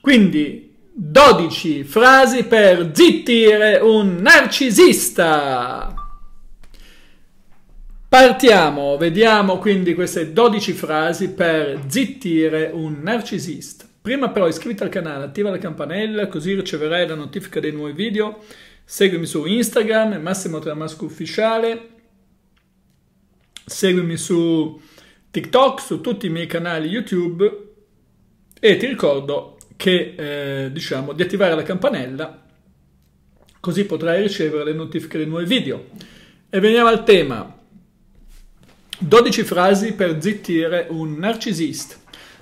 Quindi 12 frasi per zittire un narcisista. Partiamo, vediamo quindi queste 12 frasi per zittire un narcisista. Prima però iscriviti al canale, attiva la campanella così riceverai la notifica dei nuovi video. Seguimi su Instagram, Massimo Tramasco Ufficiale. Seguimi su TikTok, su tutti i miei canali YouTube. E ti ricordo che, eh, diciamo, di attivare la campanella così potrai ricevere le notifiche dei nuovi video. E veniamo al tema. 12 frasi per zittire un narcisista.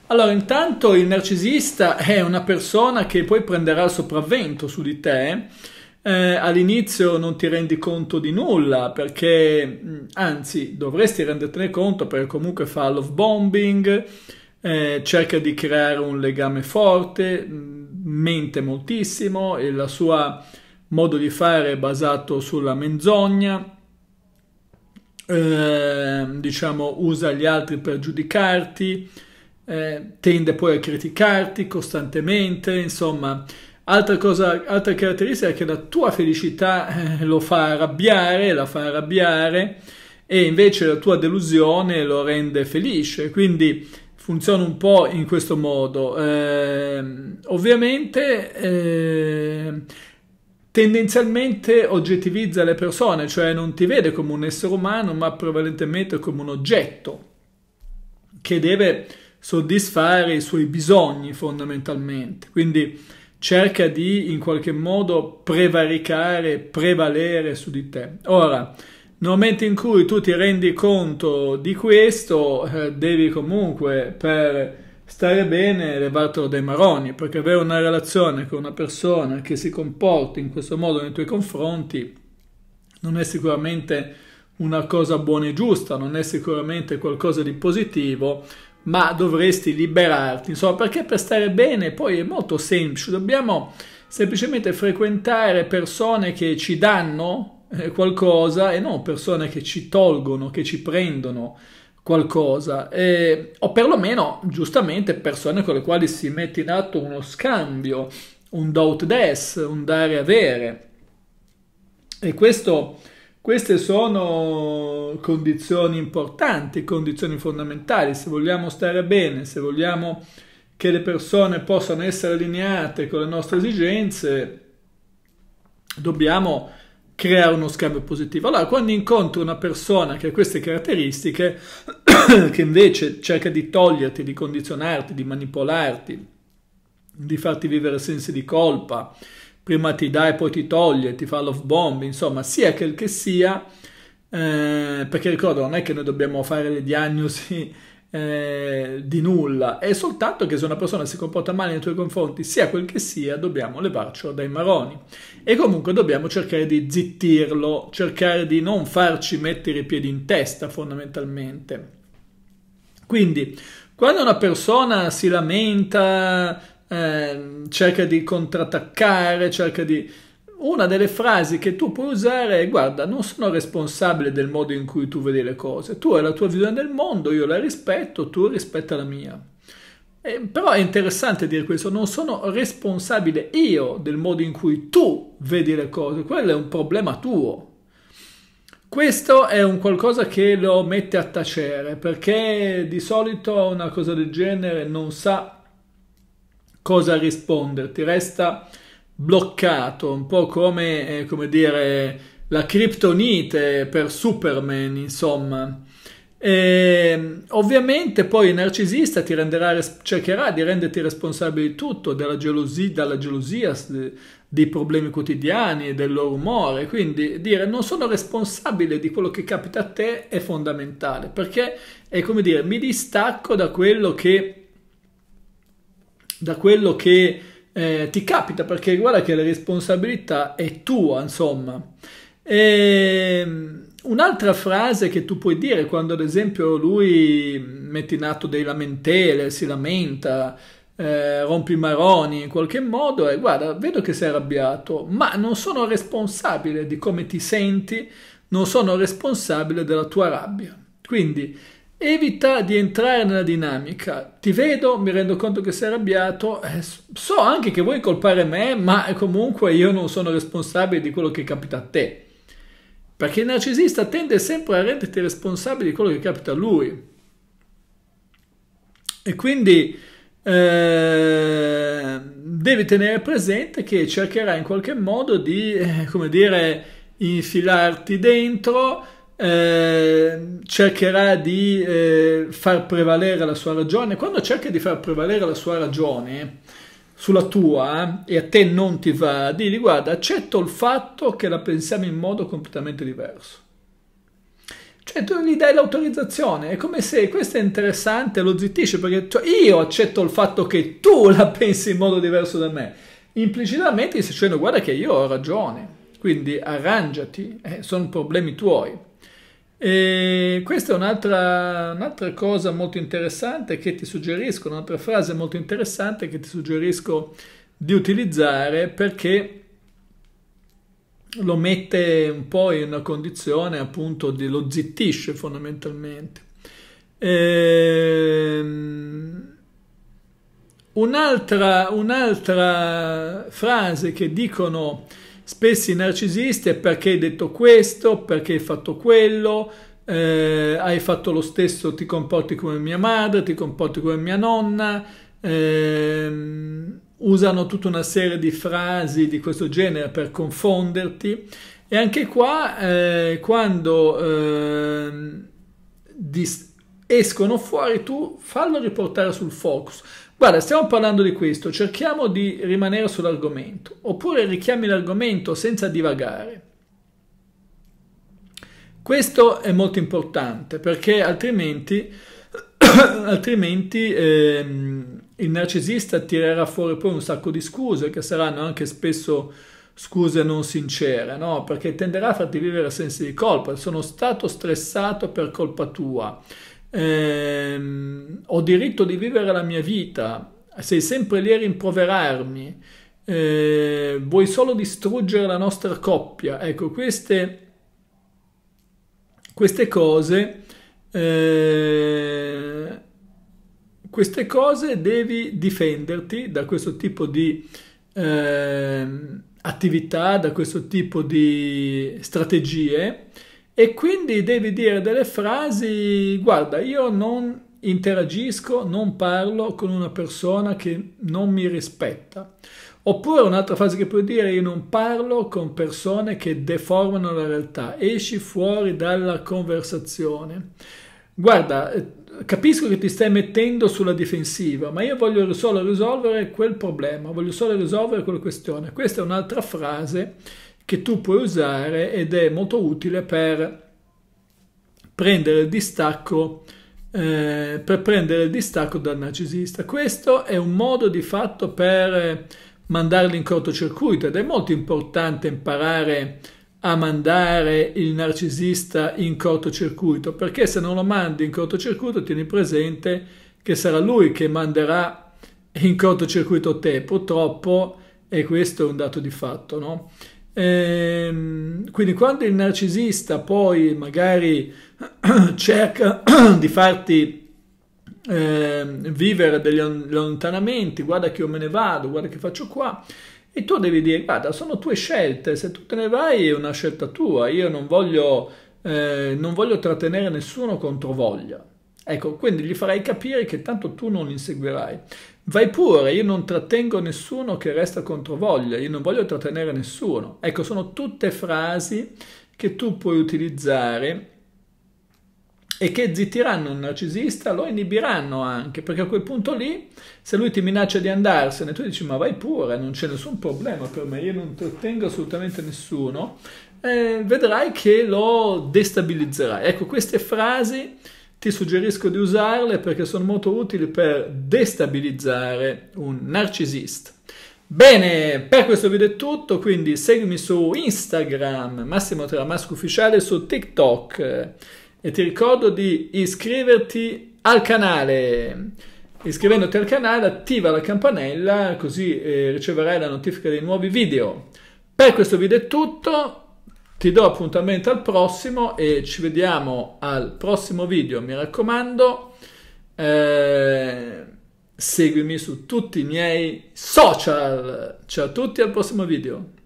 Allora, intanto il narcisista è una persona che poi prenderà il sopravvento su di te. Eh, all'inizio non ti rendi conto di nulla perché, anzi, dovresti rendertene conto perché comunque fa love bombing, eh, cerca di creare un legame forte, mm, mente moltissimo e il suo modo di fare è basato sulla menzogna, eh, diciamo usa gli altri per giudicarti, eh, tende poi a criticarti costantemente, insomma. Altra, cosa, altra caratteristica è che la tua felicità eh, lo fa arrabbiare, la fa arrabbiare e invece la tua delusione lo rende felice. Quindi funziona un po' in questo modo. Eh, ovviamente eh, tendenzialmente oggettivizza le persone, cioè non ti vede come un essere umano, ma prevalentemente come un oggetto che deve soddisfare i suoi bisogni fondamentalmente. Quindi cerca di in qualche modo prevaricare, prevalere su di te. Ora, nel momento in cui tu ti rendi conto di questo, eh, devi comunque per stare bene levartelo dai maroni, perché avere una relazione con una persona che si comporti in questo modo nei tuoi confronti non è sicuramente una cosa buona e giusta, non è sicuramente qualcosa di positivo, ma dovresti liberarti, insomma, perché per stare bene poi è molto semplice, dobbiamo semplicemente frequentare persone che ci danno eh, qualcosa e non persone che ci tolgono, che ci prendono qualcosa, e, o perlomeno giustamente persone con le quali si mette in atto uno scambio, un doubt des, un dare avere. E questo, queste sono condizioni importanti, condizioni fondamentali, se vogliamo stare bene, se vogliamo che le persone possano essere allineate con le nostre esigenze, dobbiamo crea uno scambio positivo. Allora, quando incontro una persona che ha queste caratteristiche, che invece cerca di toglierti, di condizionarti, di manipolarti, di farti vivere sensi di colpa, prima ti dà e poi ti toglie, ti fa love bomb, insomma, sia quel che sia, eh, perché ricordo, non è che noi dobbiamo fare le diagnosi eh, di nulla, è soltanto che se una persona si comporta male nei tuoi confronti, sia quel che sia, dobbiamo levarcelo dai maroni. E comunque dobbiamo cercare di zittirlo, cercare di non farci mettere i piedi in testa fondamentalmente. Quindi, quando una persona si lamenta, eh, cerca di contrattaccare, cerca di una delle frasi che tu puoi usare è guarda, non sono responsabile del modo in cui tu vedi le cose, tu hai la tua visione del mondo, io la rispetto, tu rispetta la mia. Eh, però è interessante dire questo, non sono responsabile io del modo in cui tu vedi le cose, quello è un problema tuo. Questo è un qualcosa che lo mette a tacere, perché di solito una cosa del genere non sa cosa risponderti, resta bloccato, un po' come, eh, come dire, la criptonite per Superman, insomma. E, ehm, ovviamente poi il narcisista ti renderà, cercherà di renderti responsabile di tutto, della gelosia, dalla gelosia dei problemi quotidiani e del loro umore. Quindi dire non sono responsabile di quello che capita a te è fondamentale, perché è come dire mi distacco da quello che... Da quello che eh, ti capita perché guarda che la responsabilità è tua, insomma. E, ehm, un'altra frase che tu puoi dire quando ad esempio lui mette in atto dei lamentele, si lamenta, eh, rompi i maroni in qualche modo e guarda, vedo che sei arrabbiato, ma non sono responsabile di come ti senti, non sono responsabile della tua rabbia. Quindi Evita di entrare nella dinamica. Ti vedo, mi rendo conto che sei arrabbiato. Eh, so anche che vuoi colpare me, ma comunque io non sono responsabile di quello che capita a te. Perché il narcisista tende sempre a renderti responsabile di quello che capita a lui. E quindi eh, devi tenere presente che cercherà in qualche modo di, eh, come dire, infilarti dentro Ehm, cercherà di eh, far prevalere la sua ragione. Quando cerca di far prevalere la sua ragione sulla tua e a te non ti va, digli guarda, accetto il fatto che la pensiamo in modo completamente diverso. Cioè tu gli dai l'autorizzazione, è come se questo è interessante, lo zittisce, perché cioè, io accetto il fatto che tu la pensi in modo diverso da me. Implicitamente gli stai dicendo guarda che io ho ragione, quindi arrangiati, eh, sono problemi tuoi. E questa è un'altra, un'altra, cosa molto interessante che ti suggerisco, un'altra frase molto interessante che ti suggerisco di utilizzare perché lo mette un po' in una condizione appunto di lo zittisce fondamentalmente. Ehm, un'altra, un'altra frase che dicono Spesso i narcisisti è perché hai detto questo, perché hai fatto quello, eh, hai fatto lo stesso, ti comporti come mia madre, ti comporti come mia nonna, ehm, usano tutta una serie di frasi di questo genere per confonderti e anche qua eh, quando eh, escono fuori tu fallo riportare sul focus Guarda, stiamo parlando di questo, cerchiamo di rimanere sull'argomento, oppure richiami l'argomento senza divagare. Questo è molto importante perché altrimenti, altrimenti ehm, il narcisista tirerà fuori poi un sacco di scuse che saranno anche spesso scuse non sincere, no? perché tenderà a farti vivere sensi di colpa. Sono stato stressato per colpa tua eh, ho diritto di vivere la mia vita, sei sempre lì a rimproverarmi, eh, vuoi solo distruggere la nostra coppia. Ecco, queste, queste cose... Eh, queste cose devi difenderti da questo tipo di eh, attività, da questo tipo di strategie e quindi devi dire delle frasi, guarda, io non interagisco, non parlo con una persona che non mi rispetta. Oppure un'altra frase che puoi dire, io non parlo con persone che deformano la realtà, esci fuori dalla conversazione. Guarda, eh, capisco che ti stai mettendo sulla difensiva, ma io voglio solo risolvere quel problema, voglio solo risolvere quella questione. Questa è un'altra frase che tu puoi usare ed è molto utile per prendere il distacco, eh, per prendere il distacco dal narcisista. Questo è un modo di fatto per mandarli in cortocircuito ed è molto importante imparare a mandare il narcisista in cortocircuito perché se non lo mandi in cortocircuito tieni presente che sarà lui che manderà in cortocircuito te purtroppo e questo è un dato di fatto no? Ehm, quindi quando il narcisista poi magari cerca di farti eh, vivere degli allontanamenti, guarda che io me ne vado, guarda che faccio qua, e tu devi dire guarda sono tue scelte, se tu te ne vai è una scelta tua, io non voglio, eh, non voglio trattenere nessuno contro voglia. Ecco, quindi gli farai capire che tanto tu non inseguirai. Vai pure, io non trattengo nessuno che resta contro voglia, io non voglio trattenere nessuno. Ecco, sono tutte frasi che tu puoi utilizzare e che zittiranno un narcisista, lo inibiranno anche, perché a quel punto lì, se lui ti minaccia di andarsene, tu dici ma vai pure, non c'è nessun problema per me, io non trattengo assolutamente nessuno, eh, vedrai che lo destabilizzerai. Ecco, queste frasi ti suggerisco di usarle perché sono molto utili per destabilizzare un narcisista. Bene, per questo video è tutto, quindi seguimi su Instagram, Massimo Tramasco Ufficiale, su TikTok eh, e ti ricordo di iscriverti al canale. Iscrivendoti al canale attiva la campanella così eh, riceverai la notifica dei nuovi video. Per questo video è tutto, ti do appuntamento al prossimo e ci vediamo al prossimo video, mi raccomando. Eh, seguimi su tutti i miei social. Ciao a tutti, al prossimo video.